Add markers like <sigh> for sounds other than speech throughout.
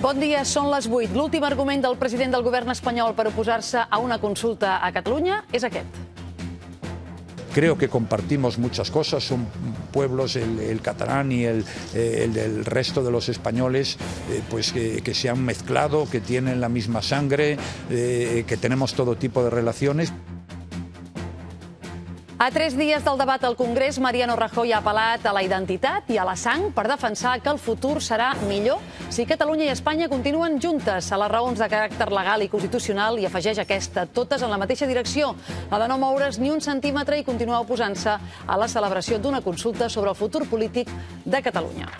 Bon son són les 8. último argumento del presidente del gobierno español para oposar a una consulta a Cataluña es aquest. Creo que compartimos muchas cosas, son pueblos, el, catalán y el, eh, resto de los españoles, eh, pues que, se han mezclado, que tienen la misma sangre, eh, que tenemos todo tipo de relaciones. A tres dies del debat al Congrés, Mariano Rajoy ha apel·lat a la identitat i a la sang per defensar que el futur serà millor si Catalunya i Espanya continuen juntes a les raons de caràcter legal i constitucional i afegeix aquesta, totes en la mateixa direcció, la de no moure's ni un centímetre i continuar oposant-se a la celebració d'una consulta sobre el futur polític de Catalunya.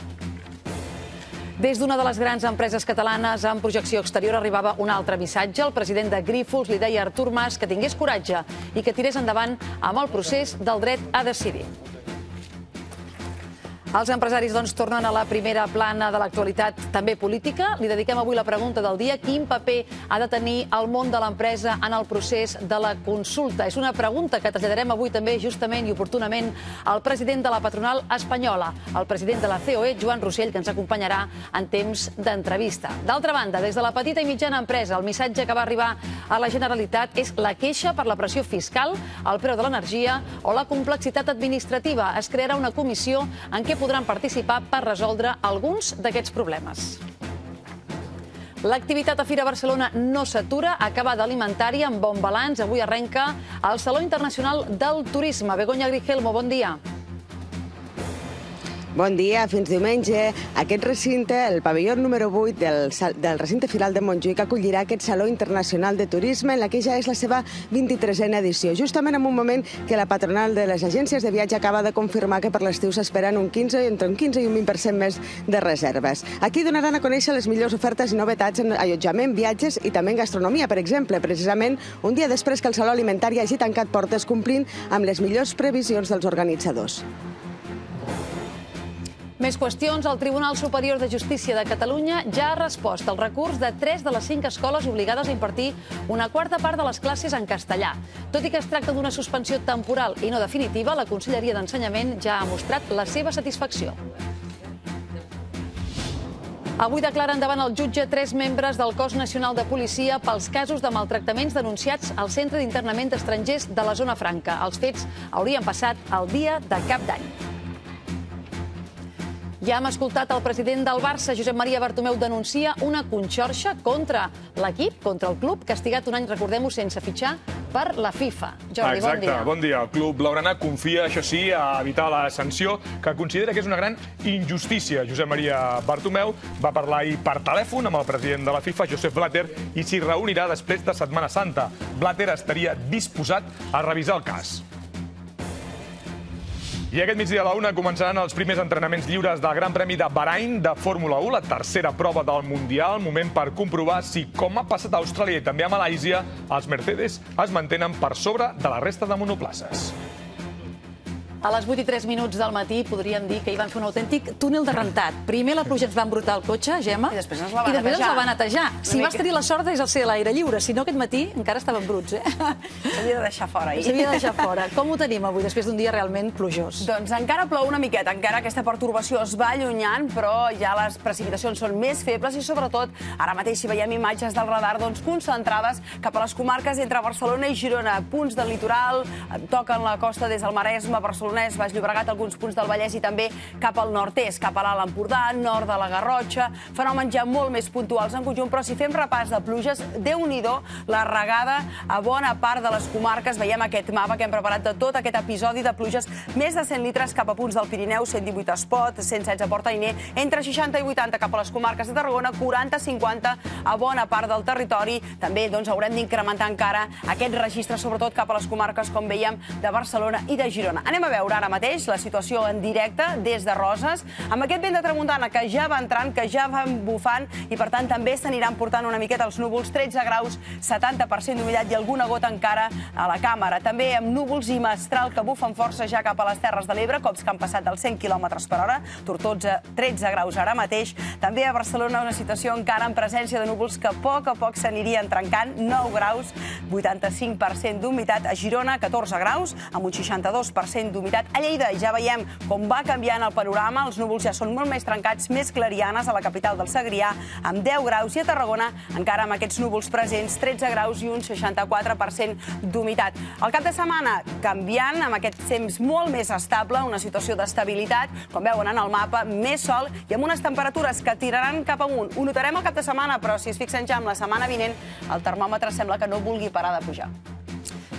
Des d'una de les grans empreses catalanes amb projecció exterior arribava un altre missatge. El president de Grífols li deia a Artur Mas que tingués coratge i que tirés endavant amb el procés del dret a decidir. Els empresaris doncs, tornen a la primera plana de l'actualitat també política. Li dediquem avui la pregunta del dia. Quin paper ha de tenir el món de l'empresa en el procés de la consulta? És una pregunta que traslladarem avui també justament i oportunament al president de la patronal espanyola, el president de la COE, Joan Rossell, que ens acompanyarà en temps d'entrevista. D'altra banda, des de la petita i mitjana empresa, el missatge que va arribar a la Generalitat és la queixa per la pressió fiscal, el preu de l'energia o la complexitat administrativa. Es crearà una comissió en què podran participar per resoldre alguns d'aquests problemes. L'activitat a Fira Barcelona no s'atura, acaba d'alimentària amb bon balanç. Avui arrenca el Saló Internacional del Turisme. Begoña Grigelmo, bon dia. Bon dia. Bon dia, fins diumenge. Aquest recinte, el pavelló número 8 del, del recinte final de Montjuïc, acollirà aquest Saló Internacional de Turisme, en la que ja és la seva 23a edició, justament en un moment que la patronal de les agències de viatge acaba de confirmar que per l'estiu s'esperen un 15, entre un 15 i un 20% més de reserves. Aquí donaran a conèixer les millors ofertes i novetats en allotjament, viatges i també en gastronomia, per exemple, precisament un dia després que el Saló Alimentari hagi tancat portes complint amb les millors previsions dels organitzadors. Més qüestions. El Tribunal Superior de Justícia de Catalunya ja ha respost al recurs de 3 de les 5 escoles obligades a impartir una quarta part de les classes en castellà. Tot i que es tracta d'una suspensió temporal i no definitiva, la Conselleria d'Ensenyament ja ha mostrat la seva satisfacció. Avui declaren davant el jutge tres membres del cos nacional de policia pels casos de maltractaments denunciats al centre d'internament d'estrangers de la Zona Franca. Els fets haurien passat el dia de cap d'any. Ja hem escoltat el president del Barça, Josep Maria Bartomeu, denuncia una conxorxa contra l'equip, contra el club, castigat un any, recordem-ho, sense fitxar per la FIFA. Jordi, Exacte. bon dia. Bon dia. El club blaugrana confia, això sí, a evitar la sanció, que considera que és una gran injustícia. Josep Maria Bartomeu va parlar ahir per telèfon amb el president de la FIFA, Josep Blatter, i s'hi reunirà després de Setmana Santa. Blatter estaria disposat a revisar el cas. I aquest migdia a la una començaran els primers entrenaments lliures del Gran Premi de Bahrain de Fórmula 1, la tercera prova del Mundial, moment per comprovar si, com ha passat a Austràlia i també a Malàisia, els Mercedes es mantenen per sobre de la resta de monoplaces. A les 8 i 3 minuts del matí podríem dir que hi van fer un autèntic túnel de rentat. Primer la pluja ens va embrutar el cotxe, Gemma, i després ens la va, netejar. si vas tenir la sort és el ser a l'aire lliure, si no aquest matí encara estaven bruts, eh? S'havia de deixar fora. S'havia de deixar fora. Com ho tenim avui, després d'un dia realment plujós? Doncs encara plou una miqueta, encara aquesta perturbació es va allunyant, però ja les precipitacions són més febles i sobretot ara mateix si veiem imatges del radar doncs, concentrades cap a les comarques entre Barcelona i Girona, punts del litoral, eh, toquen la costa des del Maresme, Barcelona Solnès, Baix Llobregat, alguns punts del Vallès i també cap al nord-est, cap a l'Alt Empordà, nord de la Garrotxa, fenòmens ja molt més puntuals en conjunt, però si fem repàs de pluges, déu nhi la regada a bona part de les comarques. Veiem aquest mapa que hem preparat de tot aquest episodi de pluges, més de 100 litres cap a punts del Pirineu, 118 Espot, 116 a Porta Iner, entre 60 i 80 cap a les comarques de Tarragona, 40-50 a bona part del territori. També doncs, haurem d'incrementar encara aquest registre, sobretot cap a les comarques, com veiem, de Barcelona i de Girona. Anem a veure veure ara mateix la situació en directe des de Roses, amb aquest vent de tramuntana que ja va entrant, que ja va bufant, i per tant també s'aniran portant una miqueta els núvols, 13 graus, 70% d'humitat i alguna gota encara a la càmera. També amb núvols i mestral que bufen força ja cap a les Terres de l'Ebre, cops que han passat dels 100 km per hora, a 13 graus ara mateix. També a Barcelona una situació encara en presència de núvols que a poc a poc s'anirien trencant, 9 graus, 85% d'humitat. A Girona, 14 graus, amb un 62% d'humitat activitat a Lleida. Ja veiem com va canviant el panorama. Els núvols ja són molt més trencats, més clarianes a la capital del Segrià, amb 10 graus, i a Tarragona encara amb aquests núvols presents, 13 graus i un 64% d'humitat. El cap de setmana canviant, amb aquest temps molt més estable, una situació d'estabilitat, com veuen en el mapa, més sol i amb unes temperatures que tiraran cap amunt. Ho notarem el cap de setmana, però si es fixen ja en la setmana vinent, el termòmetre sembla que no vulgui parar de pujar.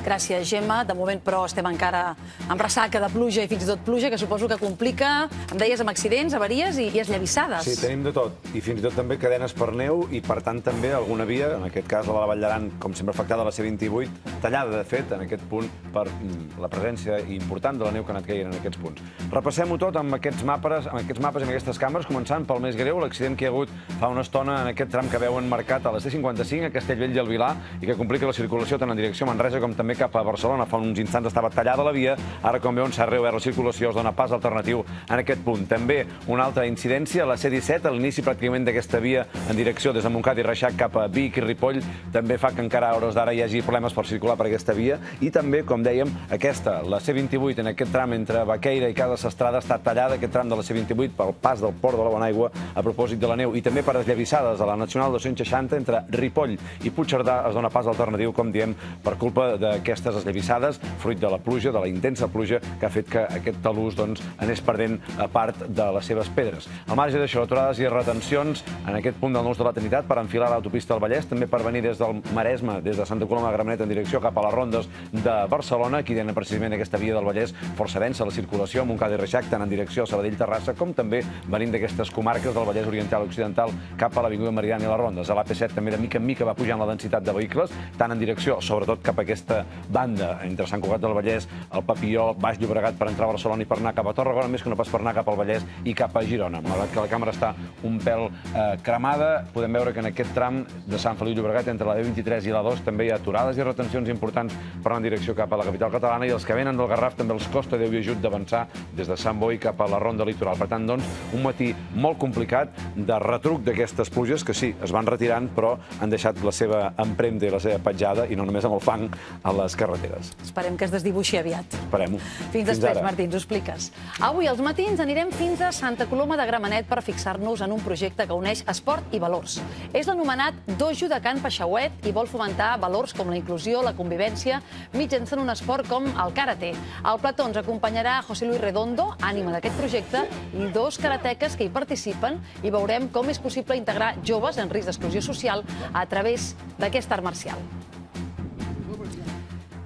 Gràcies, Gemma. De moment, però, estem encara amb ressaca de pluja i fins i tot pluja, que suposo que complica, em deies, amb accidents, avaries i, i esllavissades. Sí, tenim de tot. I fins i tot també cadenes per neu i, per tant, també alguna via, en aquest cas la de la Vall d'Aran, com sempre afectada a la C28, tallada, de fet, en aquest punt, per mm, la presència important de la neu que ha anat caient en aquests punts. Repassem-ho tot amb aquests mapes, amb aquests mapes i amb aquestes càmeres, començant pel més greu, l'accident que hi ha hagut fa una estona en aquest tram que veuen marcat a la C55, a Castellvell i el Vilà, i que complica la circulació tant en direcció a Manresa com també també cap a Barcelona. Fa uns instants estava tallada la via, ara com veuen s'ha reobert la circulació, es dona pas alternatiu en aquest punt. També una altra incidència, la C-17, a l'inici pràcticament d'aquesta via en direcció des de Montcat i Reixac cap a Vic i Ripoll, també fa que encara a hores d'ara hi hagi problemes per circular per aquesta via. I també, com dèiem, aquesta, la C-28, en aquest tram entre Baqueira i Casa Sestrada, està tallada aquest tram de la C-28 pel pas del Port de la Bonaigua a propòsit de la neu i també per esllavissades a la Nacional 260 entre Ripoll i Puigcerdà es dona pas alternatiu, com diem, per culpa de aquestes esllevissades, fruit de la pluja, de la intensa pluja, que ha fet que aquest talús doncs, anés perdent a eh, part de les seves pedres. Al marge d'això, aturades i retencions en aquest punt del nus de la Trinitat per enfilar l'autopista del Vallès, també per venir des del Maresme, des de Santa Coloma de Gramenet en direcció cap a les rondes de Barcelona, aquí tenen precisament aquesta via del Vallès força densa, la circulació amb un i Reixac, tant en direcció a Sabadell-Terrassa com també venint d'aquestes comarques del Vallès Oriental Occidental cap a l'Avinguda Meridiana i les Rondes. A l'AP7 també de mica en mica va pujant la densitat de vehicles, tant en direcció, sobretot cap a aquesta banda entre Sant Cugat del Vallès, el Papiol, Baix Llobregat per entrar a Barcelona i per anar cap a Tarragona, més que no pas per anar cap al Vallès i cap a Girona. Malgrat que la càmera està un pèl eh, cremada, podem veure que en aquest tram de Sant Feliu Llobregat, entre la B23 i la 2, també hi ha aturades i retencions importants per anar en direcció cap a la capital catalana i els que venen del Garraf també els costa Déu i ajut d'avançar des de Sant Boi cap a la ronda litoral. Per tant, doncs, un matí molt complicat de retruc d'aquestes pluges que sí, es van retirant, però han deixat la seva empremta i la seva petjada, i no només amb el fang, a les carreteres. Esperem que es desdibuixi aviat. Esperem-ho. Fins, fins després, ara. Martí, ens ho expliques. Avui als matins anirem fins a Santa Coloma de Gramenet per fixar-nos en un projecte que uneix esport i valors. És l'anomenat Dojo de Can Peixauet i vol fomentar valors com la inclusió, la convivència, mitjançant un esport com el karate. Al plató ens acompanyarà José Luis Redondo, ànima d'aquest projecte, i dos karateques que hi participen i veurem com és possible integrar joves en risc d'exclusió social a través d'aquest art marcial.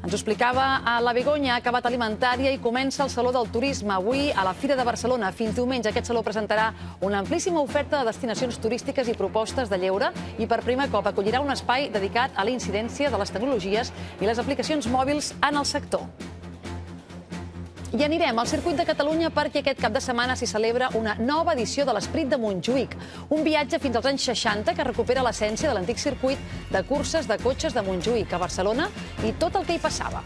Ens ho explicava a la Begoña, ha acabat alimentària i comença el Saló del Turisme. Avui, a la Fira de Barcelona, fins diumenge, aquest saló presentarà una amplíssima oferta de destinacions turístiques i propostes de lleure i per primer cop acollirà un espai dedicat a la incidència de les tecnologies i les aplicacions mòbils en el sector. I anirem al circuit de Catalunya perquè aquest cap de setmana s'hi celebra una nova edició de l'Esprit de Montjuïc, un viatge fins als anys 60 que recupera l'essència de l'antic circuit de curses de cotxes de Montjuïc a Barcelona i tot el que hi passava.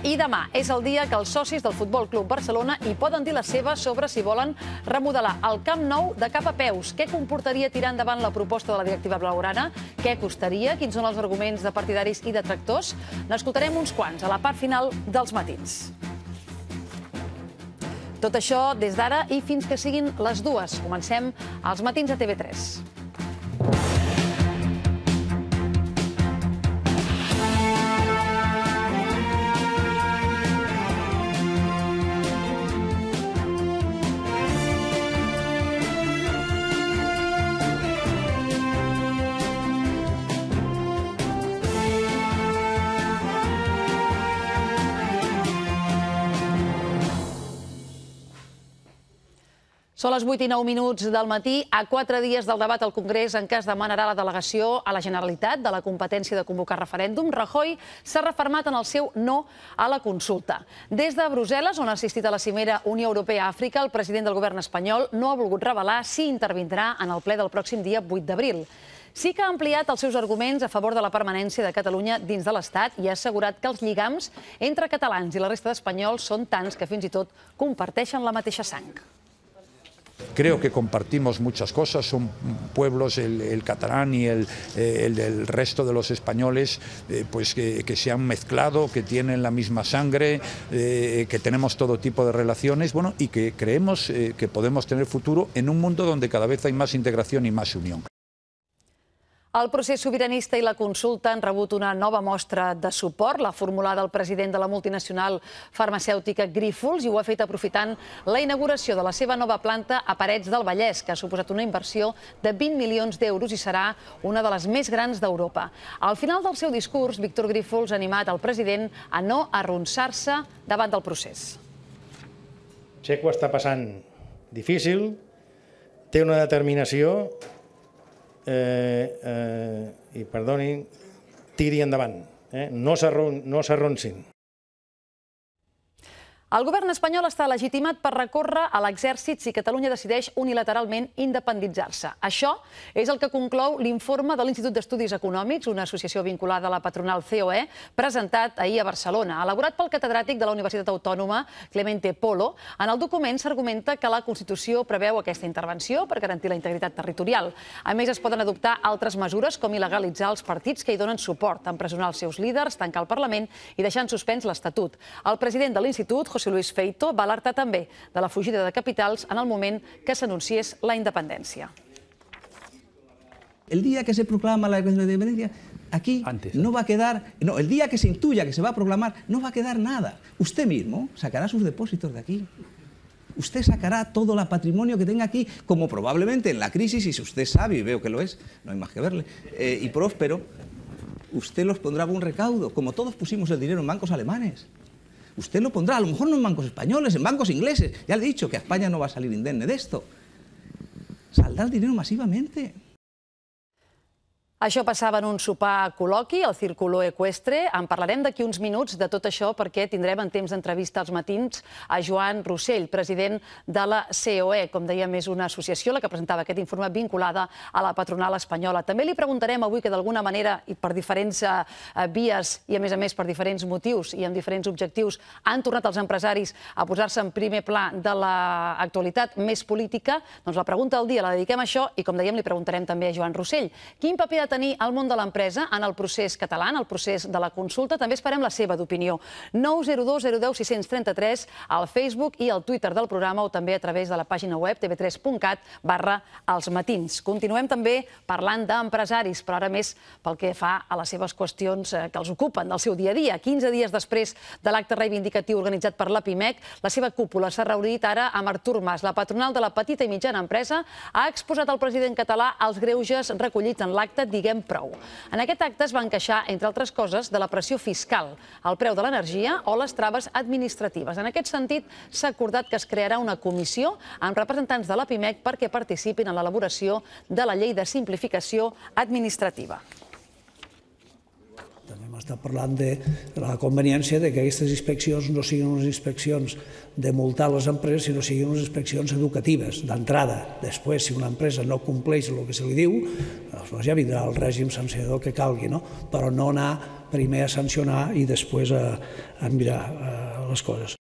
I demà és el dia que els socis del Futbol Club Barcelona hi poden dir la seva sobre si volen remodelar el Camp Nou de cap a peus. Què comportaria tirar endavant la proposta de la directiva blaugrana? Què costaria? Quins són els arguments de partidaris i detractors? N'escoltarem uns quants a la part final dels matins. Tot això des d'ara i fins que siguin les dues. Comencem els matins a TV3. Són les 8 i 9 minuts del matí. A quatre dies del debat al Congrés en què es demanarà la delegació a la Generalitat de la competència de convocar referèndum, Rajoy s'ha refermat en el seu no a la consulta. Des de Brussel·les, on ha assistit a la cimera Unió Europea-Àfrica, el president del govern espanyol no ha volgut revelar si intervindrà en el ple del pròxim dia 8 d'abril. Sí que ha ampliat els seus arguments a favor de la permanència de Catalunya dins de l'Estat i ha assegurat que els lligams entre catalans i la resta d'espanyols són tants que fins i tot comparteixen la mateixa sang. Creo que compartimos muchas cosas, son pueblos, el, catalán y el, eh, el, resto de los españoles, eh, pues que, se han mezclado, que tienen la misma sangre, eh, que tenemos todo tipo de relaciones, y que creemos que podemos tener futuro en un mundo donde cada vez hay más integración y más unión. El procés sobiranista i la consulta han rebut una nova mostra de suport, la formulada del president de la multinacional farmacèutica Grífols, i ho ha fet aprofitant la inauguració de la seva nova planta a Parets del Vallès, que ha suposat una inversió de 20 milions d'euros i serà una de les més grans d'Europa. Al final del seu discurs, Víctor Grífols ha animat el president a no arronsar-se davant del procés. Sé que ho està passant difícil, té una determinació eh, eh, i perdonin, tiri endavant, eh? no s'arronsin. El govern espanyol està legitimat per recórrer a l'exèrcit si Catalunya decideix unilateralment independitzar-se. Això és el que conclou l'informe de l'Institut d'Estudis Econòmics, una associació vinculada a la patronal COE, presentat ahir a Barcelona, elaborat pel catedràtic de la Universitat Autònoma, Clemente Polo. En el document s'argumenta que la Constitució preveu aquesta intervenció per garantir la integritat territorial. A més, es poden adoptar altres mesures, com il·legalitzar els partits que hi donen suport, empresonar els seus líders, tancar el Parlament i deixar en suspens l'Estatut. El president de l'Institut, José Luis Feito va alertar també de la fugida de capitals en el moment que s'anunciés la independència. El dia que se proclama la independencia, aquí Antes. no va quedar, no, el dia que se intuya que se va a proclamar, no va quedar nada. Usted mismo sacará sus depósitos de aquí. Usted sacará todo el patrimonio que tenga aquí, como probablemente en la crisis, y si usted sabe, y veo que lo es, no hay más que verle, eh, y próspero, usted los pondrá a un recaudo, como todos pusimos el dinero en bancos alemanes. usted lo pondrá, a lo mejor no en bancos españoles, en bancos ingleses. Ya le he dicho que a España no va a salir indemne de esto. saldar el dinero masivamente. Això passava en un sopar a col·loqui, al Círculo Equestre. En parlarem d'aquí uns minuts de tot això perquè tindrem en temps d'entrevista als matins a Joan Rossell, president de la COE, com dèiem, és una associació la que presentava aquest informe vinculada a la patronal espanyola. També li preguntarem avui que d'alguna manera i per diferents eh, eh, vies i a més a més per diferents motius i amb diferents objectius han tornat els empresaris a posar-se en primer pla de l'actualitat més política. Doncs la pregunta del dia la dediquem a això i com dèiem li preguntarem també a Joan Rossell. Quin paper ha tenir el món de l'empresa en el procés català, en el procés de la consulta. També esperem la seva d'opinió. 902 010 633 al Facebook i al Twitter del programa o també a través de la pàgina web tv3.cat barra els matins. Continuem també parlant d'empresaris, però ara més pel que fa a les seves qüestions eh, que els ocupen del seu dia a dia. 15 dies després de l'acte reivindicatiu organitzat per la PIMEC, la seva cúpula s'ha reunit ara amb Artur Mas, la patronal de la petita i mitjana empresa, ha exposat al president català els greuges recollits en l'acte diguem prou. En aquest acte es van queixar, entre altres coses, de la pressió fiscal, el preu de l'energia o les traves administratives. En aquest sentit, s'ha acordat que es crearà una comissió amb representants de la PIMEC perquè participin en l'elaboració de la llei de simplificació administrativa. Està parlant de la conveniència de que aquestes inspeccions no siguin unes inspeccions de multar les empreses, sinó siguin unes inspeccions educatives, d'entrada. Després, si una empresa no compleix el que se li diu, aleshores ja vindrà el règim sancionador que calgui, no? però no anar primer a sancionar i després a, a mirar eh, les coses.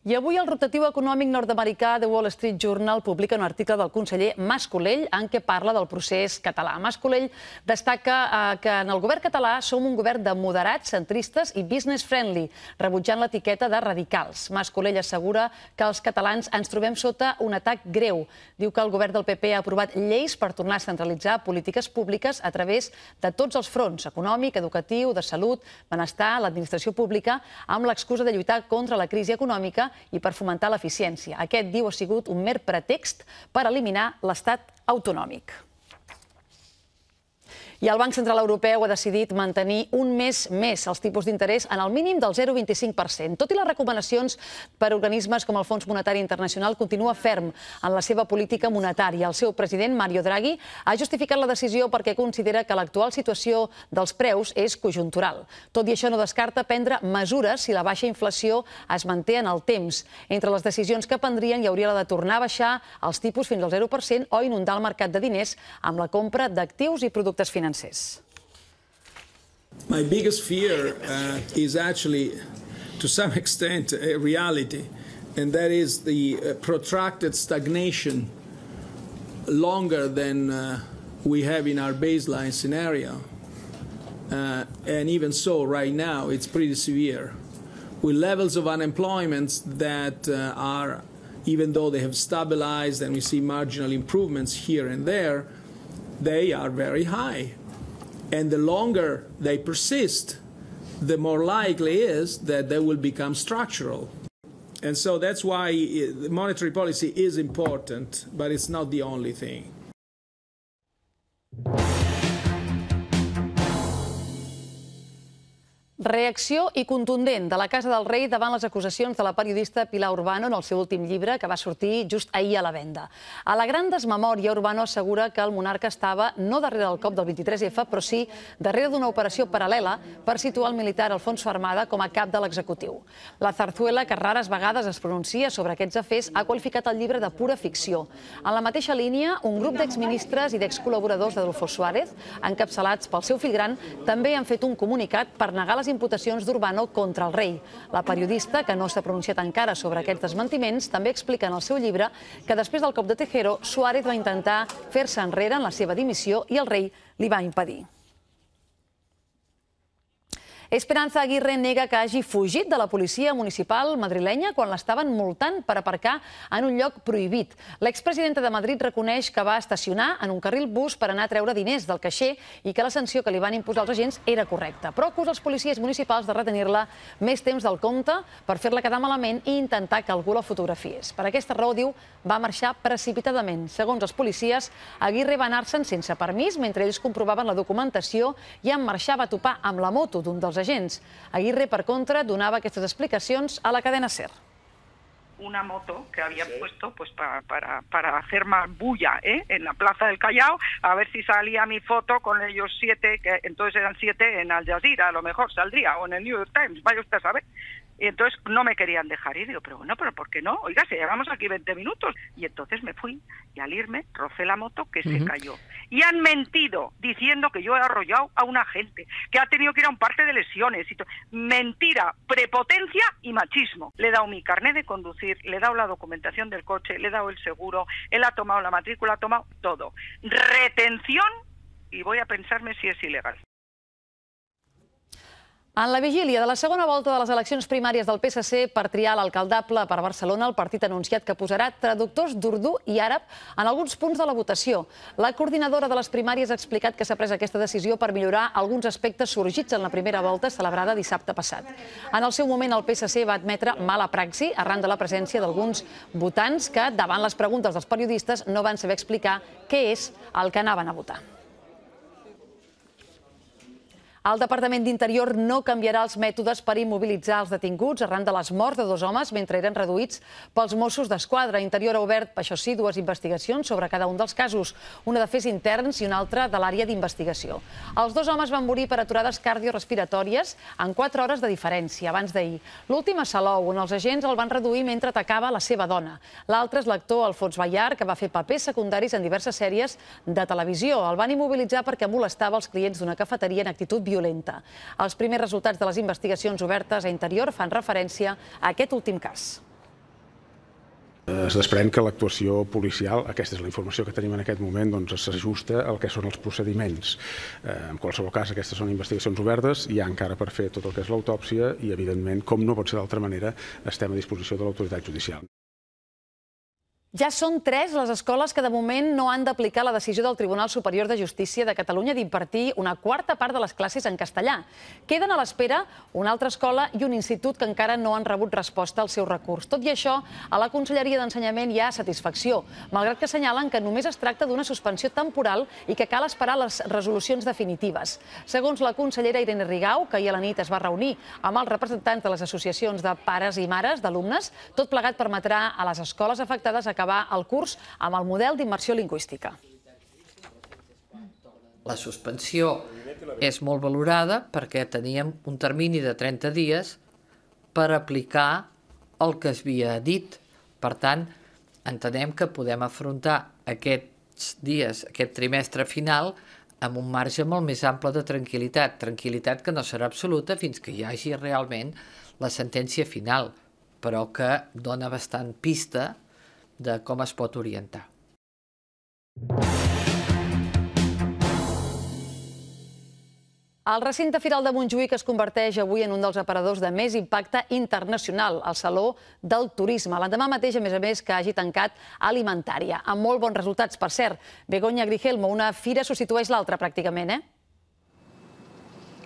I avui el rotatiu econòmic nord-americà de Wall Street Journal publica un article del conseller Mascolell en què parla del procés català. Mascolell destaca eh, que en el govern català som un govern de moderats, centristes i business-friendly, rebutjant l'etiqueta de radicals. Mascolell assegura que els catalans ens trobem sota un atac greu. Diu que el govern del PP ha aprovat lleis per tornar a centralitzar polítiques públiques a través de tots els fronts, econòmic, educatiu, de salut, benestar, l'administració pública, amb l'excusa de lluitar contra la crisi econòmica i per fomentar l'eficiència. Aquest, diu, ha sigut un mer pretext per eliminar l'estat autonòmic. I el Banc Central Europeu ha decidit mantenir un mes més els tipus d'interès en el mínim del 0,25%. Tot i les recomanacions per organismes com el Fons Monetari Internacional continua ferm en la seva política monetària. El seu president, Mario Draghi, ha justificat la decisió perquè considera que l'actual situació dels preus és conjuntural. Tot i això, no descarta prendre mesures si la baixa inflació es manté en el temps. Entre les decisions que prendrien hi hauria la de tornar a baixar els tipus fins al 0% o inundar el mercat de diners amb la compra d'actius i productes financers finances? My biggest fear uh, is actually, to some <laughs> extent, a reality, and that is the uh, protracted stagnation longer than uh, we have in our baseline scenario. Uh, and even so, right now, it's pretty severe. With levels of unemployment that uh, are, even though they have stabilized and we see marginal improvements here and there, they are very high and the longer they persist, the more likely is that they will become structural. And so that's why eh, monetary policy is important, but it's not the only thing. Reacció i contundent de la Casa del Rei davant les acusacions de la periodista Pilar Urbano en el seu últim llibre, que va sortir just ahir a la venda. A la gran desmemòria, Urbano assegura que el monarca estava no darrere del cop del 23F, però sí darrere d'una operació paral·lela per situar el militar Alfonso Armada com a cap de l'executiu. La Zarzuela, que rares vegades es pronuncia sobre aquests afers, ha qualificat el llibre de pura ficció. En la mateixa línia, un grup d'exministres i d'excol·laboradors d'Adolfo Suárez, encapçalats pel seu fill gran, també han fet un comunicat per negar les imputacions d'Urbano contra el rei. La periodista, que no s'ha pronunciat encara sobre aquests desmentiments, també explica en el seu llibre que després del cop de Tejero, Suárez va intentar fer-se enrere en la seva dimissió i el rei li va impedir. Esperanza Aguirre nega que hagi fugit de la policia municipal madrilenya quan l'estaven multant per aparcar en un lloc prohibit. L'expresidenta de Madrid reconeix que va estacionar en un carril bus per anar a treure diners del caixer i que la sanció que li van imposar els agents era correcta, però acusa els policies municipals de retenir-la més temps del compte per fer-la quedar malament i intentar que algú la fotografiés. Per aquesta raó, diu, va marxar precipitadament. Segons els policies, Aguirre va anar-se'n sense permís mentre ells comprovaven la documentació i en marxar va topar amb la moto d'un dels agents. Aguirre, per contra, donava aquestes explicacions a la cadena SER. una moto que havia sí. puesto pues para, para, para hacer más bulla ¿eh? en la plaza del Callao, a ver si salía mi foto con ellos siete, que entonces eran siete en Al Jazeera, a lo mejor saldría, o en el New York Times, vaya usted a saber. Y entonces no me querían dejar ir. Digo, pero bueno, pero ¿por qué no? Oiga, si llevamos aquí 20 minutos. Y entonces me fui y al irme rocé la moto que se cayó. Y han mentido diciendo que yo he arrollado a una gente, que ha tenido que ir a un parte de lesiones. Y Mentira, prepotencia y machismo. Le he dado mi carnet de conducir, le he dado la documentación del coche, le he dado el seguro, él ha tomado la matrícula, ha tomado todo. Retención y voy a pensarme si es ilegal. En la vigília de la segona volta de les eleccions primàries del PSC per triar l'alcaldable per Barcelona, el partit ha anunciat que posarà traductors d'urdú i àrab en alguns punts de la votació. La coordinadora de les primàries ha explicat que s'ha pres aquesta decisió per millorar alguns aspectes sorgits en la primera volta celebrada dissabte passat. En el seu moment, el PSC va admetre mala praxi arran de la presència d'alguns votants que, davant les preguntes dels periodistes, no van saber explicar què és el que anaven a votar. El Departament d'Interior no canviarà els mètodes per immobilitzar els detinguts arran de les morts de dos homes mentre eren reduïts pels Mossos d'Esquadra. Interior ha obert, això sí, dues investigacions sobre cada un dels casos, una de fes interns i una altra de l'àrea d'investigació. Els dos homes van morir per aturades cardiorrespiratòries en quatre hores de diferència abans d'ahir. L'últim a Salou, on els agents el van reduir mentre atacava la seva dona. L'altre és l'actor Alfons Ballar, que va fer papers secundaris en diverses sèries de televisió. El van immobilitzar perquè molestava els clients d'una cafeteria en actitud violenta violenta. Els primers resultats de les investigacions obertes a interior fan referència a aquest últim cas. Es desprèn que l'actuació policial, aquesta és la informació que tenim en aquest moment, doncs s'ajusta al que són els procediments. Eh, en qualsevol cas, aquestes són investigacions obertes, hi ha encara per fer tot el que és l'autòpsia i, evidentment, com no pot ser d'altra manera, estem a disposició de l'autoritat judicial. Ja són tres les escoles que de moment no han d'aplicar la decisió del Tribunal Superior de Justícia de Catalunya d'impartir una quarta part de les classes en castellà. Queden a l'espera una altra escola i un institut que encara no han rebut resposta al seu recurs. Tot i això, a la Conselleria d'Ensenyament hi ha satisfacció, malgrat que assenyalen que només es tracta d'una suspensió temporal i que cal esperar les resolucions definitives. Segons la consellera Irene Rigau, que ahir a la nit es va reunir amb els representants de les associacions de pares i mares d'alumnes, tot plegat permetrà a les escoles afectades a acabar el curs amb el model d'immersió lingüística. La suspensió és molt valorada perquè teníem un termini de 30 dies per aplicar el que es havia dit. Per tant, entenem que podem afrontar aquests dies, aquest trimestre final, amb un marge molt més ample de tranquil·litat, tranquil·litat que no serà absoluta fins que hi hagi realment la sentència final, però que dona bastant pista de com es pot orientar. El recinte Firal de Montjuïc es converteix avui en un dels aparadors de més impacte internacional, el Saló del Turisme. L'endemà mateix, a més a més, que hagi tancat alimentària. Amb molt bons resultats, per cert. Begoña Grigelmo, una fira substitueix l'altra, pràcticament, eh?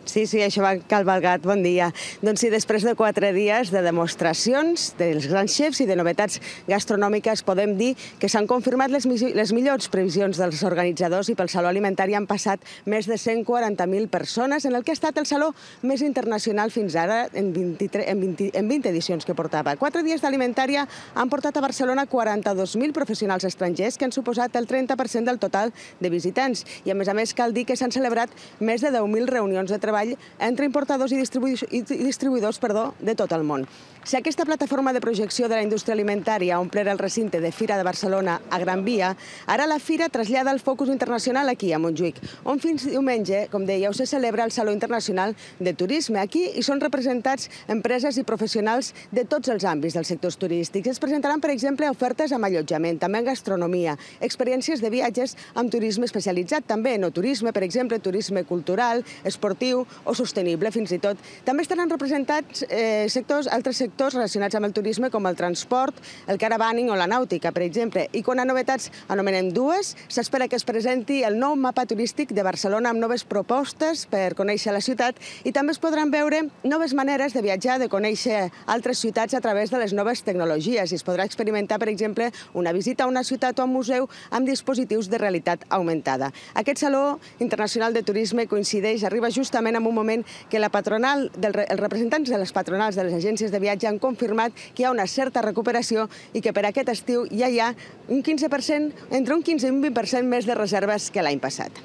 Sí, sí, això va Calvalgat, bon dia. Doncs sí, després de quatre dies de demostracions dels grans xefs i de novetats gastronòmiques, podem dir que s'han confirmat les, les millors previsions dels organitzadors i pel Saló Alimentari han passat més de 140.000 persones, en el que ha estat el Saló més internacional fins ara, en 23, en 20, en 20 edicions que portava. Quatre dies d'alimentària han portat a Barcelona 42.000 professionals estrangers, que han suposat el 30% del total de visitants. I, a més a més, cal dir que s'han celebrat més de 10.000 reunions de treball treball entre importadors i, distribu i distribuïdors perdó, de tot el món. Si aquesta plataforma de projecció de la indústria alimentària omplera el recinte de Fira de Barcelona a Gran Via, ara la Fira trasllada el focus internacional aquí, a Montjuïc, on fins diumenge, com dèieu, se celebra el Saló Internacional de Turisme. Aquí hi són representats empreses i professionals de tots els àmbits dels sectors turístics. Es presentaran, per exemple, ofertes amb allotjament, també en gastronomia, experiències de viatges amb turisme especialitzat, també no turisme, per exemple, turisme cultural, esportiu, o sostenible, fins i tot. També estaran representats eh, sectors, altres sectors relacionats amb el turisme, com el transport, el caravaning o la nàutica, per exemple. I quan a novetats anomenem dues, s'espera que es presenti el nou mapa turístic de Barcelona amb noves propostes per conèixer la ciutat i també es podran veure noves maneres de viatjar, de conèixer altres ciutats a través de les noves tecnologies i es podrà experimentar, per exemple, una visita a una ciutat o a un museu amb dispositius de realitat augmentada. Aquest Saló Internacional de Turisme coincideix, arriba justament precisament en un moment que la patronal, els representants de les patronals de les agències de viatge han confirmat que hi ha una certa recuperació i que per aquest estiu ja hi ha un 15%, entre un 15 i un 20% més de reserves que l'any passat.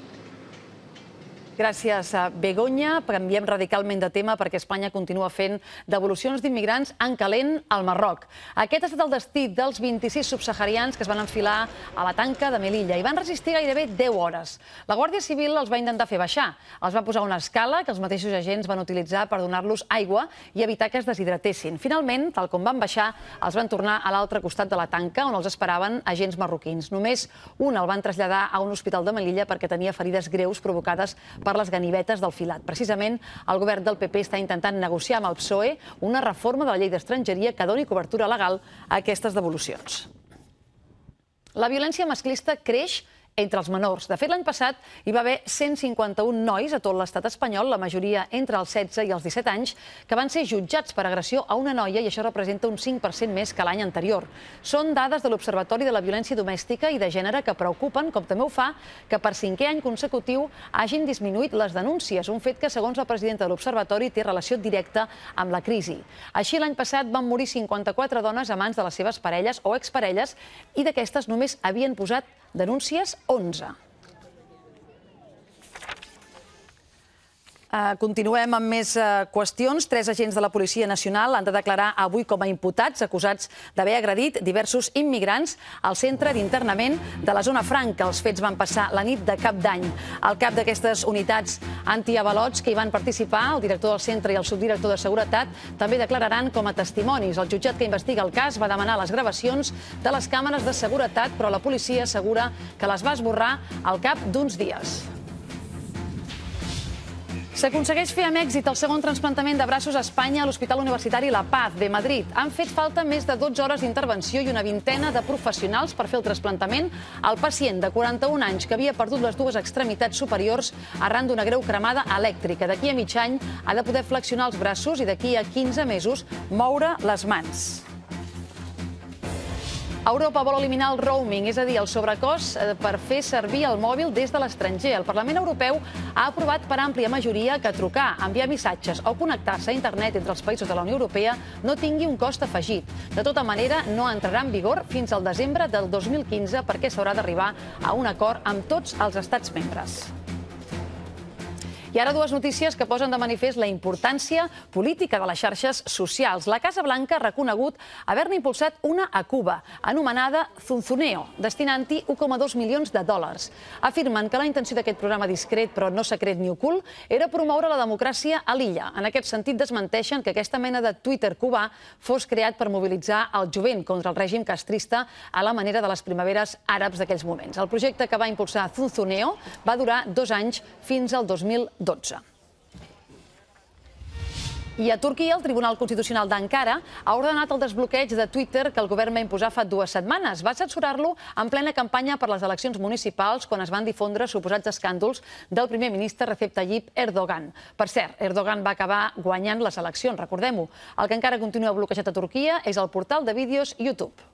Gràcies, a Begoña. Canviem radicalment de tema perquè Espanya continua fent devolucions d'immigrants en calent al Marroc. Aquest ha estat el destí dels 26 subsaharians que es van enfilar a la tanca de Melilla i van resistir gairebé 10 hores. La Guàrdia Civil els va intentar fer baixar. Els va posar una escala que els mateixos agents van utilitzar per donar-los aigua i evitar que es deshidratessin. Finalment, tal com van baixar, els van tornar a l'altre costat de la tanca on els esperaven agents marroquins. Només un el van traslladar a un hospital de Melilla perquè tenia ferides greus provocades per per les ganivetes del filat. Precisament, el govern del PP està intentant negociar amb el PSOE una reforma de la llei d'estrangeria que doni cobertura legal a aquestes devolucions. La violència masclista creix entre els menors. De fet, l'any passat hi va haver 151 nois a tot l'estat espanyol, la majoria entre els 16 i els 17 anys, que van ser jutjats per agressió a una noia i això representa un 5% més que l'any anterior. Són dades de l'Observatori de la Violència Domèstica i de Gènere que preocupen, com també ho fa, que per cinquè any consecutiu hagin disminuït les denúncies, un fet que, segons la presidenta de l'Observatori, té relació directa amb la crisi. Així, l'any passat van morir 54 dones a mans de les seves parelles o exparelles i d'aquestes només havien posat denúncies 11. Eh, continuem amb més eh, qüestions. Tres agents de la Policia Nacional han de declarar avui com a imputats acusats d'haver agredit diversos immigrants al centre d'internament de la zona franca. Els fets van passar la nit de cap d'any. Al cap d'aquestes unitats antiavalots que hi van participar, el director del centre i el subdirector de seguretat també declararan com a testimonis. El jutjat que investiga el cas va demanar les gravacions de les càmeres de seguretat, però la policia assegura que les va esborrar al cap d'uns dies. S'aconsegueix fer amb èxit el segon transplantament de braços a Espanya a l'Hospital Universitari La Paz de Madrid. Han fet falta més de 12 hores d'intervenció i una vintena de professionals per fer el transplantament al pacient de 41 anys que havia perdut les dues extremitats superiors arran d'una greu cremada elèctrica. D'aquí a mig any ha de poder flexionar els braços i d'aquí a 15 mesos moure les mans. Europa vol eliminar el roaming, és a dir, el sobrecost eh, per fer servir el mòbil des de l'estranger. El Parlament Europeu ha aprovat per àmplia majoria que trucar, enviar missatges o connectar-se a internet entre els països de la Unió Europea no tingui un cost afegit. De tota manera, no entrarà en vigor fins al desembre del 2015 perquè s'haurà d'arribar a un acord amb tots els estats membres. I ara dues notícies que posen de manifest la importància política de les xarxes socials. La Casa Blanca ha reconegut haver-ne impulsat una a Cuba, anomenada Zunzuneo, destinant-hi 1,2 milions de dòlars. Afirmen que la intenció d'aquest programa discret, però no secret ni ocult, era promoure la democràcia a l'illa. En aquest sentit, desmenteixen que aquesta mena de Twitter cubà fos creat per mobilitzar el jovent contra el règim castrista a la manera de les primaveres àrabs d'aquells moments. El projecte que va impulsar Zunzuneo va durar dos anys fins al 2020. 12. I a Turquia, el Tribunal Constitucional d'Ankara ha ordenat el desbloqueig de Twitter que el govern va imposar fa dues setmanes. Va censurar-lo en plena campanya per les eleccions municipals quan es van difondre suposats escàndols del primer ministre Recep Tayyip Erdogan. Per cert, Erdogan va acabar guanyant les eleccions, recordem-ho. El que encara continua bloquejat a Turquia és el portal de vídeos YouTube.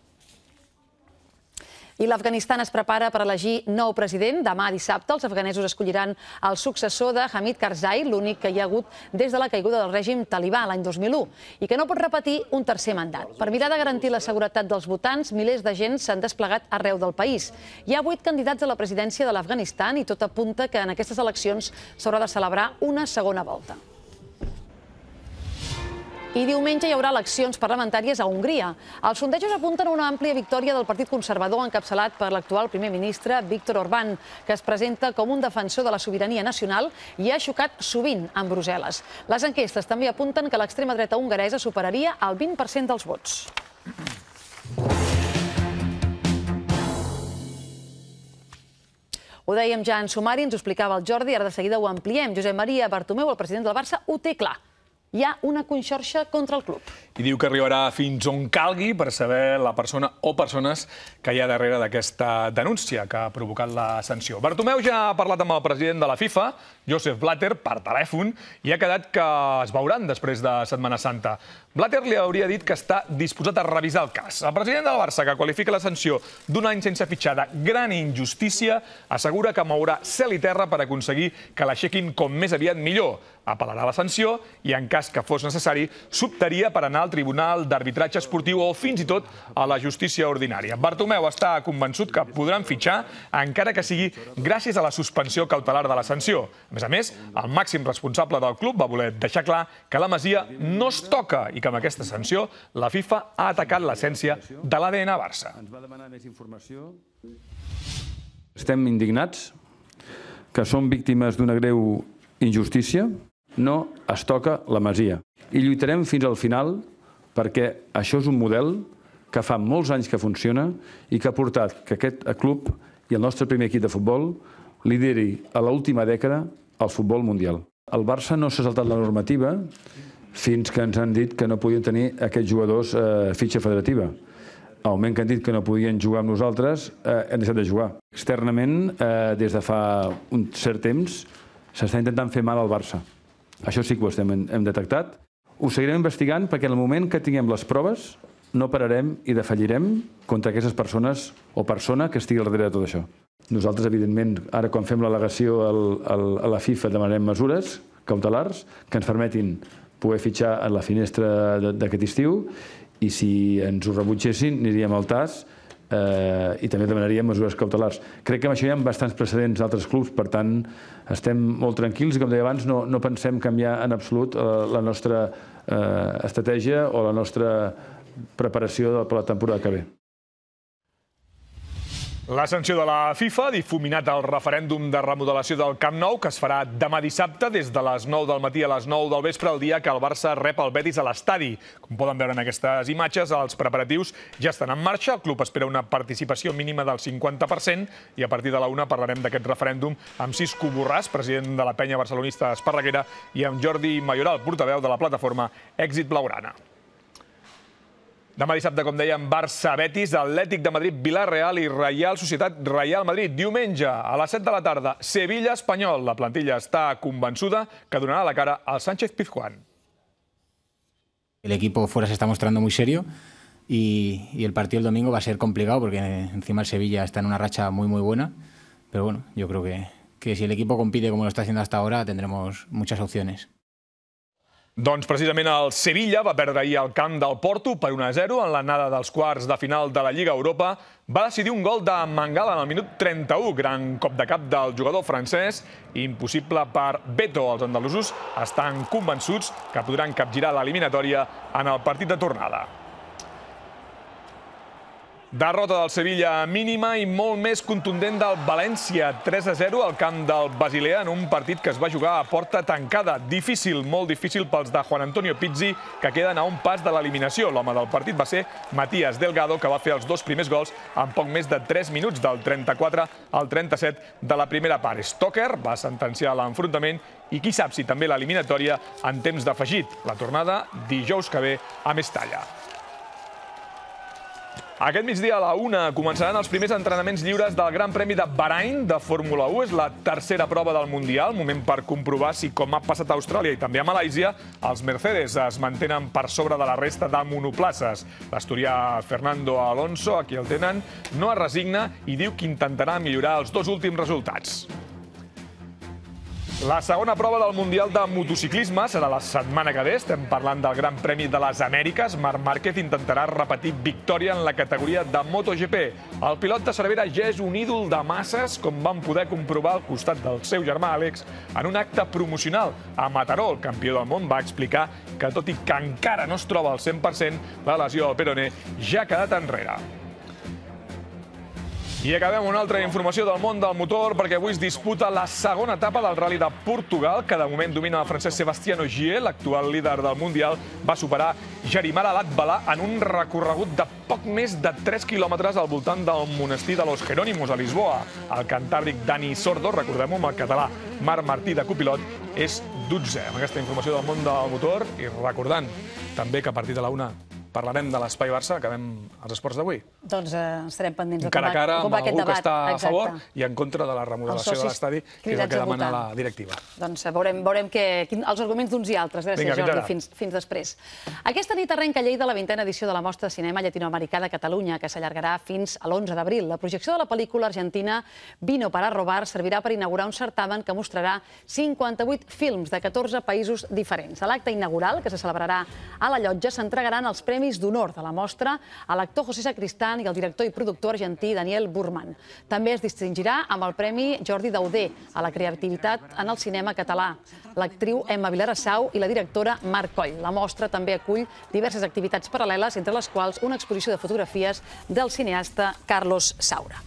I l'Afganistan es prepara per elegir nou president. Demà dissabte els afganesos escolliran el successor de Hamid Karzai, l'únic que hi ha hagut des de la caiguda del règim talibà l'any 2001, i que no pot repetir un tercer mandat. Per mirar de garantir la seguretat dels votants, milers de gent s'han desplegat arreu del país. Hi ha vuit candidats a la presidència de l'Afganistan i tot apunta que en aquestes eleccions s'haurà de celebrar una segona volta. I diumenge hi haurà eleccions parlamentàries a Hongria. Els sondejos apunten a una àmplia victòria del Partit Conservador encapçalat per l'actual primer ministre Víctor Orbán, que es presenta com un defensor de la sobirania nacional i ha xocat sovint amb Brussel·les. Les enquestes també apunten que l'extrema dreta hongaresa superaria el 20% dels vots. Ho dèiem ja en sumari, ens ho explicava el Jordi, ara de seguida ho ampliem. Josep Maria Bartomeu, el president del Barça, ho té clar hi ha una conxorxa contra el club i diu que arribarà fins on calgui per saber la persona o persones que hi ha darrere d'aquesta denúncia que ha provocat la sanció. Bartomeu ja ha parlat amb el president de la FIFA, Joseph Blatter, per telèfon, i ha quedat que es veuran després de Setmana Santa. Blatter li hauria dit que està disposat a revisar el cas. El president del Barça, que qualifica la sanció d'un any sense fitxada gran injustícia, assegura que mourà cel i terra per aconseguir que l'aixequin com més aviat millor. Apel·larà la sanció i, en cas que fos necessari, s'optaria per anar al Tribunal d'Arbitratge Esportiu o fins i tot a la justícia ordinària. Bartomeu està convençut que podran fitxar, encara que sigui gràcies a la suspensió cautelar de la sanció. A més a més, el màxim responsable del club va voler deixar clar que la Masia no es toca i que amb aquesta sanció la FIFA ha atacat l'essència de l'ADN Barça. Ens va demanar més informació. Estem indignats que som víctimes d'una greu injustícia. No es toca la Masia. I lluitarem fins al final perquè això és un model que fa molts anys que funciona i que ha portat que aquest club i el nostre primer equip de futbol lideri a l'última dècada el futbol mundial. El Barça no s'ha saltat la normativa fins que ens han dit que no podien tenir aquests jugadors eh, fitxa federativa. Al moment que han dit que no podien jugar amb nosaltres, eh, hem deixat de jugar. Externament, eh, des de fa un cert temps, s'està intentant fer mal al Barça. Això sí que ho estem, hem detectat. Ho seguirem investigant perquè en el moment que tinguem les proves no pararem i defallirem contra aquestes persones o persona que estigui al darrere de tot això. Nosaltres, evidentment, ara quan fem l'al·legació al, a la FIFA demanarem mesures cautelars que ens permetin poder fitxar en la finestra d'aquest estiu i si ens ho rebutgessin aniríem al TAS eh, i també demanaria mesures cautelars. Crec que amb això hi ha bastants precedents d'altres clubs, per tant, estem molt tranquils i, com deia abans, no, no pensem canviar en absolut eh, la nostra eh, estratègia o la nostra preparació per la temporada que ve. La sanció de la FIFA ha difuminat el referèndum de remodelació del Camp Nou que es farà demà dissabte des de les 9 del matí a les 9 del vespre, el dia que el Barça rep el Betis a l'estadi. Com poden veure en aquestes imatges, els preparatius ja estan en marxa, el club espera una participació mínima del 50% i a partir de la 1 parlarem d'aquest referèndum amb Cisco Borràs, president de la penya barcelonista Esparreguera, i amb Jordi Mayoral, portaveu de la plataforma Èxit Blaugrana. Demà dissabte, com dèiem, Barça-Betis, Atlètic de Madrid, Villarreal i Reial Societat Reial Madrid. Diumenge, a les 7 de la tarda, Sevilla-Espanyol. La plantilla està convençuda que donarà la cara al Sánchez-Pizjuán. El equipo fuera se está mostrando muy serio y, y el partido el domingo va a ser complicado porque encima el Sevilla está en una racha muy muy buena. Pero bueno, yo creo que, que si el equipo compite como lo está haciendo hasta ahora tendremos muchas opciones. Doncs precisament el Sevilla va perdre ahir el camp del Porto per 1-0 en l'anada dels quarts de final de la Lliga Europa. Va decidir un gol de Mangala en el minut 31, gran cop de cap del jugador francès. Impossible per Beto. Els andalusos estan convençuts que podran capgirar l'eliminatòria en el partit de tornada. Derrota del Sevilla mínima i molt més contundent del València. 3 a 0 al camp del Basilea en un partit que es va jugar a porta tancada. Difícil, molt difícil pels de Juan Antonio Pizzi, que queden a un pas de l'eliminació. L'home del partit va ser Matías Delgado, que va fer els dos primers gols en poc més de 3 minuts, del 34 al 37 de la primera part. Stoker va sentenciar l'enfrontament i qui sap si també l'eliminatòria en temps d'afegit. La tornada dijous que ve a Mestalla. Aquest migdia a la una començaran els primers entrenaments lliures del Gran Premi de Bahrain de Fórmula 1. És la tercera prova del Mundial, moment per comprovar si, com ha passat a Austràlia i també a Malàisia, els Mercedes es mantenen per sobre de la resta de monoplaces. L'estorià Fernando Alonso, aquí el tenen, no es resigna i diu que intentarà millorar els dos últims resultats. La segona prova del Mundial de Motociclisme serà la setmana que ve. Estem parlant del Gran Premi de les Amèriques. Marc Márquez intentarà repetir victòria en la categoria de MotoGP. El pilot de Cervera ja és un ídol de masses, com van poder comprovar al costat del seu germà Àlex en un acte promocional. A Mataró, el campió del món va explicar que, tot i que encara no es troba al 100%, la lesió del Peroné ja ha quedat enrere. I acabem una altra informació del món del motor, perquè avui es disputa la segona etapa del Rally de Portugal, que de moment domina el francès Sebastián Ogier, l'actual líder del Mundial, va superar Jarimar Alatbala en un recorregut de poc més de 3 quilòmetres al voltant del monestir de Los Jerónimos, a Lisboa. El cantàbric Dani Sordo, recordem-ho, amb el català Marc Martí de Copilot, és 12. Amb aquesta informació del món del motor, i recordant també que a partir de la 1 Parlarem de l'Espai Barça, acabem els esports d'avui. Doncs eh, estarem pendents de com, cara a cara, com va aquest debat. que està Exacte. a favor i en contra de la remodelació de l'estadi, que és el que demana la directiva. Doncs eh, veurem, veurem que, quin, els arguments d'uns i altres. Gràcies, Vinga, Jordi. Fins, fins després. Aquesta nit arrenca llei de la vintena edició de la Mostra de Cinema Llatinoamericà de Catalunya, que s'allargarà fins a l'11 d'abril. La projecció de la pel·lícula argentina Vino para robar servirà per inaugurar un certamen que mostrarà 58 films de 14 països diferents. A l'acte inaugural, que se celebrarà a la llotja, s'entregaran els premis premis d'honor de la mostra a l'actor José Sacristán i al director i productor argentí Daniel Burman. També es distingirà amb el Premi Jordi Daudé a la creativitat en el cinema català, l'actriu Emma Vilarassau i la directora Marc Coll. La mostra també acull diverses activitats paral·leles, entre les quals una exposició de fotografies del cineasta Carlos Saura.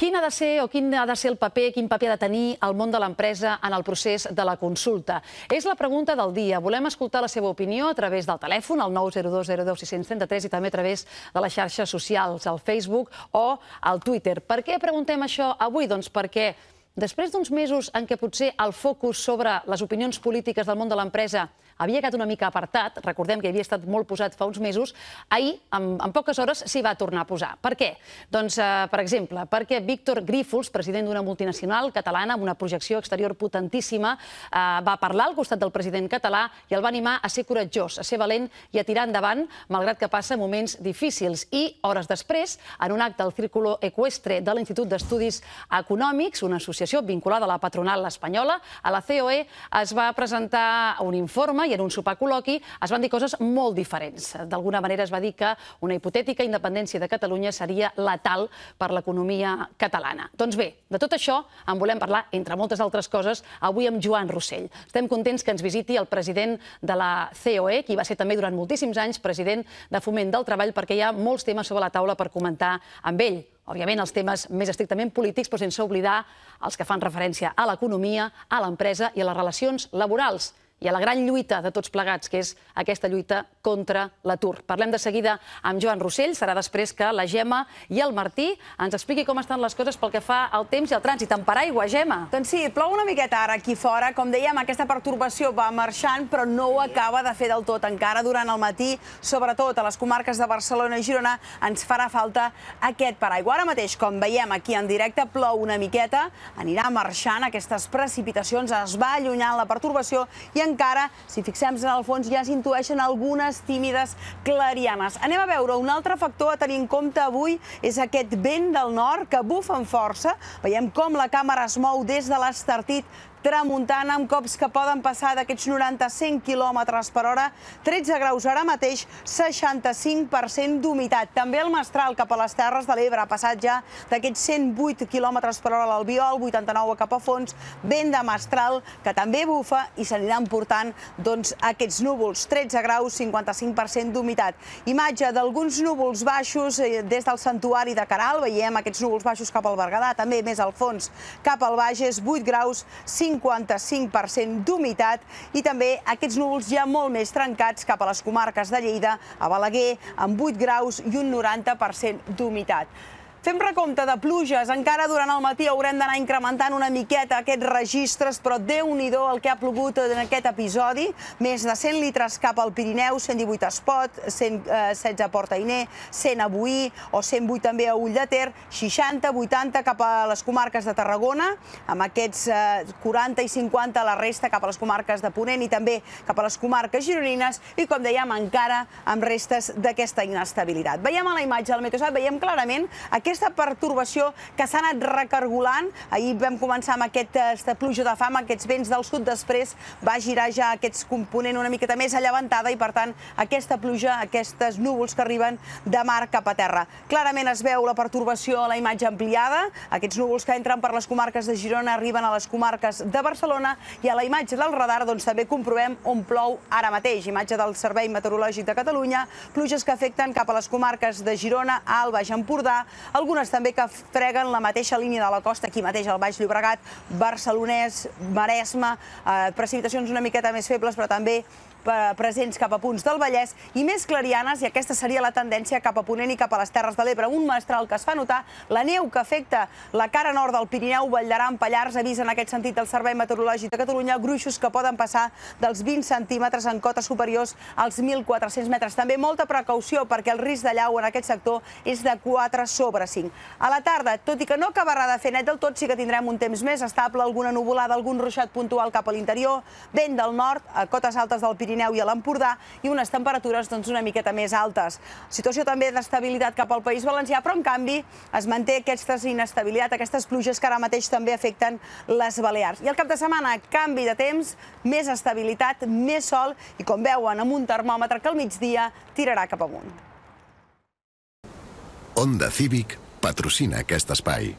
Quin ha de ser o quin ha de ser el paper, quin paper ha de tenir el món de l'empresa en el procés de la consulta? És la pregunta del dia. Volem escoltar la seva opinió a través del telèfon, al 902 633 i també a través de les xarxes socials, al Facebook o al Twitter. Per què preguntem això avui? Doncs perquè Després d'uns mesos en què potser el focus sobre les opinions polítiques del món de l'empresa havia quedat una mica apartat, recordem que havia estat molt posat fa uns mesos, ahir, en, en poques hores, s'hi va tornar a posar. Per què? Doncs, eh, per exemple, perquè Víctor Grífols, president d'una multinacional catalana amb una projecció exterior potentíssima, eh, va parlar al costat del president català i el va animar a ser coratjós, a ser valent i a tirar endavant, malgrat que passa moments difícils. I, hores després, en un acte al Círculo Equestre de l'Institut d'Estudis Econòmics, una associació associació vinculada a la patronal espanyola, a la COE, es va presentar un informe i en un sopar col·loqui es van dir coses molt diferents. D'alguna manera es va dir que una hipotètica independència de Catalunya seria letal per l'economia catalana. Doncs bé, de tot això en volem parlar, entre moltes altres coses, avui amb Joan Rossell. Estem contents que ens visiti el president de la COE, qui va ser també durant moltíssims anys president de Foment del Treball, perquè hi ha molts temes sobre la taula per comentar amb ell òbviament, els temes més estrictament polítics, però sense oblidar els que fan referència a l'economia, a l'empresa i a les relacions laborals i a la gran lluita de tots plegats, que és aquesta lluita contra l'atur. Parlem de seguida amb Joan Rossell, serà després que la Gemma i el Martí ens expliqui com estan les coses pel que fa al temps i al trànsit. En paraigua, Gemma. Doncs sí, plou una miqueta ara aquí fora. Com dèiem, aquesta pertorbació va marxant, però no ho acaba de fer del tot. Encara durant el matí, sobretot a les comarques de Barcelona i Girona, ens farà falta aquest paraigua. Ara mateix, com veiem aquí en directe, plou una miqueta, anirà marxant aquestes precipitacions, es va allunyant la pertorbació i en encara, si fixem-nos en el fons, ja s'intueixen algunes tímides clarianes. Anem a veure, un altre factor a tenir en compte avui és aquest vent del nord que bufa amb força. Veiem com la càmera es mou des de l'Estartit tramuntana amb cops que poden passar d'aquests 90-100 km per hora, 13 graus ara mateix, 65% d'humitat. També el mestral cap a les Terres de l'Ebre ha passat ja d'aquests 108 km per hora a l'Albiol, 89 cap a fons, vent de mestral que també bufa i s'aniran portant doncs, aquests núvols, 13 graus, 55% d'humitat. Imatge d'alguns núvols baixos eh, des del santuari de Caral, veiem aquests núvols baixos cap al Berguedà, també més al fons cap al Bages, 8 graus, 5 55% d'humitat i també aquests núvols ja molt més trencats cap a les comarques de Lleida, a Balaguer, amb 8 graus i un 90% d'humitat. Fem recompte de pluges. Encara durant el matí haurem d'anar incrementant una miqueta aquests registres, però déu nhi el que ha plogut en aquest episodi. Més de 100 litres cap al Pirineu, 118 a Espot, 116 eh, a Porta Iner, 100 a Boí o 108 també a Ull de Ter, 60, 80 cap a les comarques de Tarragona, amb aquests 40 eh, i 50 la resta cap a les comarques de Ponent i també cap a les comarques gironines i, com dèiem, encara amb restes d'aquesta inestabilitat. Veiem a la imatge del Meteosat, veiem clarament aquest aquesta pertorbació que s'ha anat recargolant, ahir vam començar amb aquesta eh, pluja de fam, aquests vents del sud, després va girar ja aquests component una miqueta més allavantada i, per tant, aquesta pluja, aquestes núvols que arriben de mar cap a terra. Clarament es veu la pertorbació a la imatge ampliada, aquests núvols que entren per les comarques de Girona arriben a les comarques de Barcelona i a la imatge del radar doncs, també comprovem on plou ara mateix. Imatge del Servei Meteorològic de Catalunya, pluges que afecten cap a les comarques de Girona, Alba, Jampordà, Empordà, algunes també que freguen la mateixa línia de la costa, aquí mateix al Baix Llobregat, Barcelonès, Maresme, eh, precipitacions una miqueta més febles, però també Eh, presents cap a punts del Vallès i més clarianes, i aquesta seria la tendència cap a Ponent i cap a les Terres de l'Ebre. Un mestral que es fa notar, la neu que afecta la cara nord del Pirineu, en Pallars, avisa en aquest sentit el Servei Meteorològic de Catalunya, gruixos que poden passar dels 20 centímetres en cotes superiors als 1.400 metres. També molta precaució perquè el risc de llau en aquest sector és de 4 sobre 5. A la tarda, tot i que no acabarà de fer net del tot, sí que tindrem un temps més estable, alguna nuvolada, algun ruixat puntual cap a l'interior, vent del nord, a cotes altes del Pirineu, Pirineu i a l'Empordà i unes temperatures doncs, una miqueta més altes. Situació també d'estabilitat cap al País Valencià, però en canvi es manté aquesta inestabilitat, aquestes pluges que ara mateix també afecten les Balears. I el cap de setmana, canvi de temps, més estabilitat, més sol i com veuen amb un termòmetre que al migdia tirarà cap amunt. Onda Cívic patrocina aquest espai.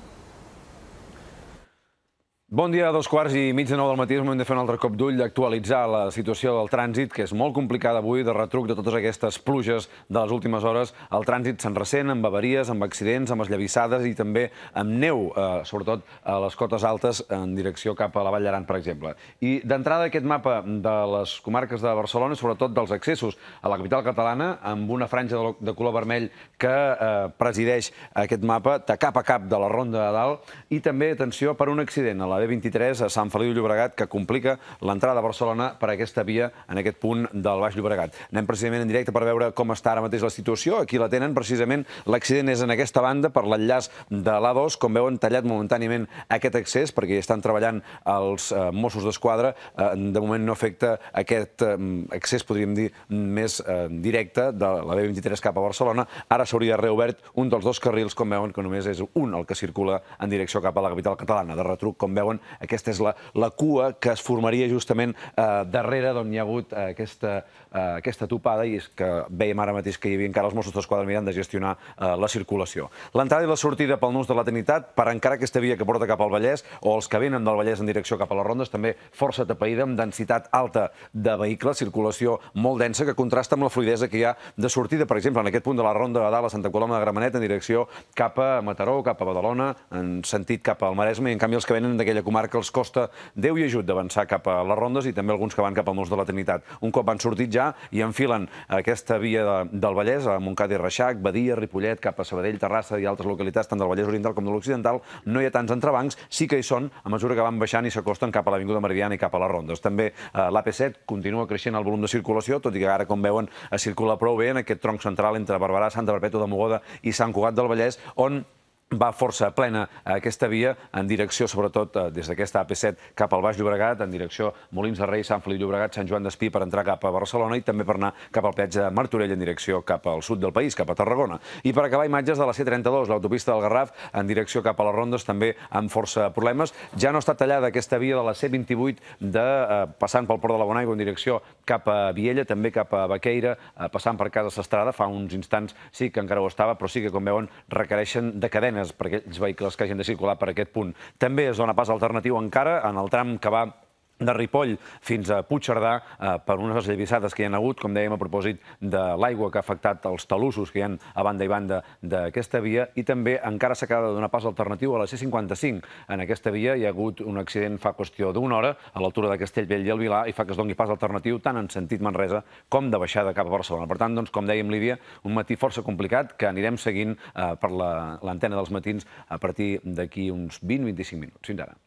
Bon dia, a dos quarts i mig de nou del matí. És moment de fer un altre cop d'ull, d'actualitzar la situació del trànsit, que és molt complicada avui, de retruc de totes aquestes pluges de les últimes hores. El trànsit se'n ressent amb avaries, amb accidents, amb esllavissades i també amb neu, eh, sobretot a les cotes altes en direcció cap a la Vall d'Aran, per exemple. I d'entrada aquest mapa de les comarques de Barcelona, sobretot dels accessos a la capital catalana, amb una franja de color vermell que eh, presideix aquest mapa, de cap a cap de la Ronda de Dalt, i també, atenció, per un accident a la la B23 a Sant Feliu Llobregat, que complica l'entrada a Barcelona per aquesta via en aquest punt del Baix Llobregat. Anem precisament en directe per veure com està ara mateix la situació. Aquí la tenen, precisament, l'accident és en aquesta banda per l'enllaç de l'A2. Com veuen, tallat momentàniament aquest accés perquè hi estan treballant els eh, Mossos d'Esquadra. Eh, de moment no afecta aquest eh, accés, podríem dir, més directe de la B23 cap a Barcelona. Ara s'hauria reobert un dels dos carrils, com veuen, que només és un el que circula en direcció cap a la capital catalana. De retruc, com veuen, veuen, aquesta és la, la cua que es formaria justament eh, darrere d'on hi ha hagut eh, aquesta, eh, aquesta topada i és que veiem ara mateix que hi havia encara els Mossos d'Esquadra mirant de gestionar eh, la circulació. L'entrada i la sortida pel nus de la Trinitat, per encara aquesta via que porta cap al Vallès o els que venen del Vallès en direcció cap a les Rondes, també força tapaïda, amb densitat alta de vehicles, circulació molt densa, que contrasta amb la fluidesa que hi ha de sortida, per exemple, en aquest punt de la Ronda de Dalt a Santa Coloma de Gramenet, en direcció cap a Mataró, cap a Badalona, en sentit cap al Maresme, i en canvi els que venen d'aquella aquella comarca els costa Déu i ajut d'avançar cap a les rondes i també alguns que van cap al Nus de la Trinitat. Un cop han sortit ja i enfilen aquesta via de, del Vallès, a Montcada i Reixac, Badia, Ripollet, cap a Sabadell, Terrassa i altres localitats, tant del Vallès Oriental com de l'Occidental, no hi ha tants entrebancs, sí que hi són a mesura que van baixant i s'acosten cap a l'Avinguda Meridiana i cap a les rondes. També eh, l'AP7 continua creixent el volum de circulació, tot i que ara, com veuen, es circula prou bé en aquest tronc central entre Barberà, Santa Perpètua de Mogoda i Sant Cugat del Vallès, on va força plena a eh, aquesta via en direcció, sobretot eh, des d'aquesta AP7 cap al Baix Llobregat, en direcció Molins de Rei, Sant Feliu Llobregat, Sant Joan d'Espí per entrar cap a Barcelona i també per anar cap al peatge de Martorell en direcció cap al sud del país, cap a Tarragona. I per acabar, imatges de la C32, l'autopista del Garraf, en direcció cap a les Rondes, també amb força problemes. Ja no està tallada aquesta via de la C28 de, eh, passant pel Port de la Bonaigua en direcció cap a Viella, també cap a Baqueira, passant per Casa S'Estrada. Fa uns instants sí que encara ho estava, però sí que, com veuen, requereixen de cadenes planes per vehicles que hagin de circular per aquest punt. També es dona pas alternatiu encara en el tram que va de Ripoll fins a Puigcerdà eh, per unes esllavissades que hi ha hagut, com dèiem, a propòsit de l'aigua que ha afectat els talussos que hi ha a banda i banda d'aquesta via i també encara quedat de donar pas alternatiu a la C-55. En aquesta via hi ha hagut un accident fa qüestió d'una hora a l'altura de Castellvell i el Vilar i fa que es doni pas alternatiu tant en sentit Manresa com de baixada cap a Barcelona. Per tant, doncs, com dèiem, Lídia, un matí força complicat que anirem seguint eh, per l'antena dels matins a partir d'aquí uns 20-25 minuts. Fins ara.